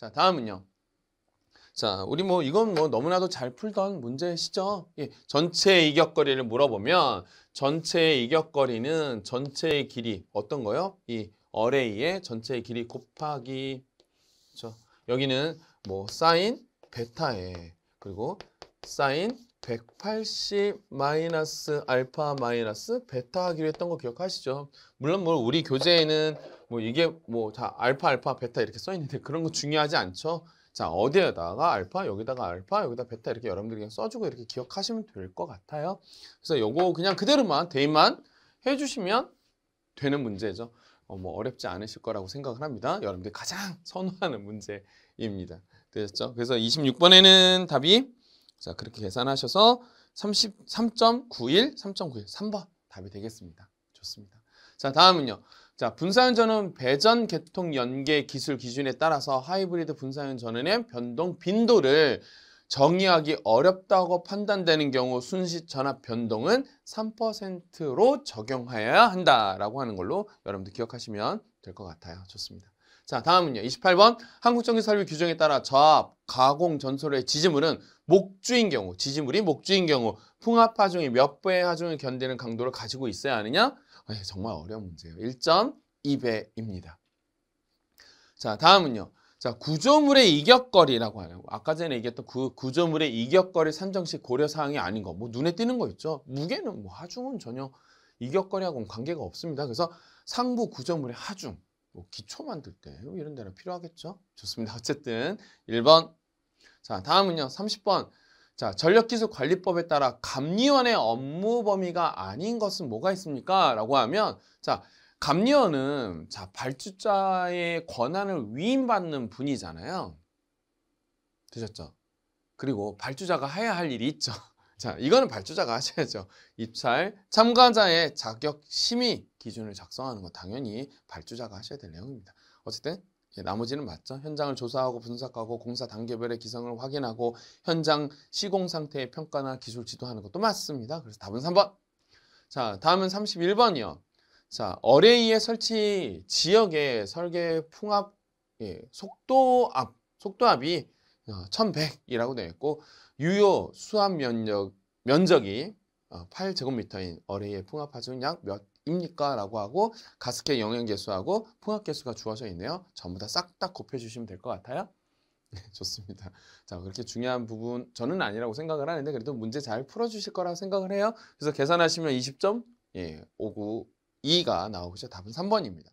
자, 다음은요. 자, 우리 뭐 이건 뭐 너무나도 잘 풀던 문제시죠? 예, 전체 이격거리를 물어보면 전체 이격거리는 전체의 길이 어떤 거요? 이 어레이의 전체의 길이 곱하기 그렇죠? 여기는 뭐 사인 베타에 그리고 사인 180 마이너스 알파 마이너스 베타 하기로 했던 거 기억하시죠? 물론 뭐 우리 교재에는 뭐 이게 뭐 다 알파 알파 베타 이렇게 써 있는데 그런 거 중요하지 않죠? 자 어디에다가 알파 여기다가 알파 여기다 베타 이렇게 여러분들이 그냥 써주고 이렇게 기억하시면 될 것 같아요. 그래서 요거 그냥 그대로만 대입만 해주시면 되는 문제죠. 어, 뭐 어렵지 않으실 거라고 생각을 합니다. 여러분들이 가장 선호하는 문제입니다. 되셨죠? 그래서 26번에는 답이 자, 그렇게 계산하셔서 33.91, 3.91, 3번 답이 되겠습니다. 좋습니다. 자, 다음은요. 자, 분사형 전은 배전 개통 연계 기술 기준에 따라서 하이브리드 분사형 전원의 변동 빈도를 정의하기 어렵다고 판단되는 경우 순시 전압 변동은 3%로 적용하여야 한다라고 하는 걸로 여러분들 기억하시면 될 것 같아요. 좋습니다. 자, 다음은요. 28번 한국정기 설비 규정에 따라 저압, 가공 전소로의 지지물은 목주인 경우, 지지물이 목주인 경우 풍압 하중이 몇 배의 하중을 견디는 강도를 가지고 있어야 하느냐? 에이, 아, 정말 어려운 문제예요. 1.2배입니다. 자, 다음은요. 자, 구조물의 이격거리라고 하는 거. 아까 전에 얘기했던 그 구조물의 이격거리 산정식 고려 사항이 아닌 거. 뭐 눈에 띄는 거 있죠. 무게는 뭐 하중은 전혀 이격거리하고는 관계가 없습니다. 그래서 상부 구조물의 하중 뭐 기초 만들 때 이런 데는 필요하겠죠? 좋습니다. 어쨌든 1번. 자, 다음은요. 30번. 자, 전력기술관리법에 따라 감리원의 업무 범위가 아닌 것은 뭐가 있습니까? 라고 하면 자, 감리원은 자, 발주자의 권한을 위임받는 분이잖아요. 되셨죠? 그리고 발주자가 해야 할 일이 있죠. 자, 이거는 발주자가 하셔야죠. 입찰 참가자의 자격 심의 기준을 작성하는 거 당연히 발주자가 하셔야 될 내용입니다. 어쨌든 예, 나머지는 맞죠. 현장을 조사하고 분석하고 공사 단계별의 기성을 확인하고 현장 시공 상태의 평가나 기술 지도하는 것도 맞습니다. 그래서 답은 3번. 자, 다음은 31번이요. 자, 어레이의 설치 지역의 설계 풍압 예, 속도압 속도압이 1100이라고 어, 되어 있고 유효 수압 면적, 면적이 8제곱미터인 어, 어레이의 풍합 파수는 약 몇입니까? 라고 하고 가스켓 영향 개수하고 풍합 개수가 주어져 있네요. 전부 다 싹 다 곱해주시면 될 것 같아요. 네, 좋습니다. 자 그렇게 중요한 부분 저는 아니라고 생각을 하는데 그래도 문제 잘 풀어주실 거라 고 생각을 해요. 그래서 계산하시면 2 0 59 2가 나오죠. 고 답은 3번입니다.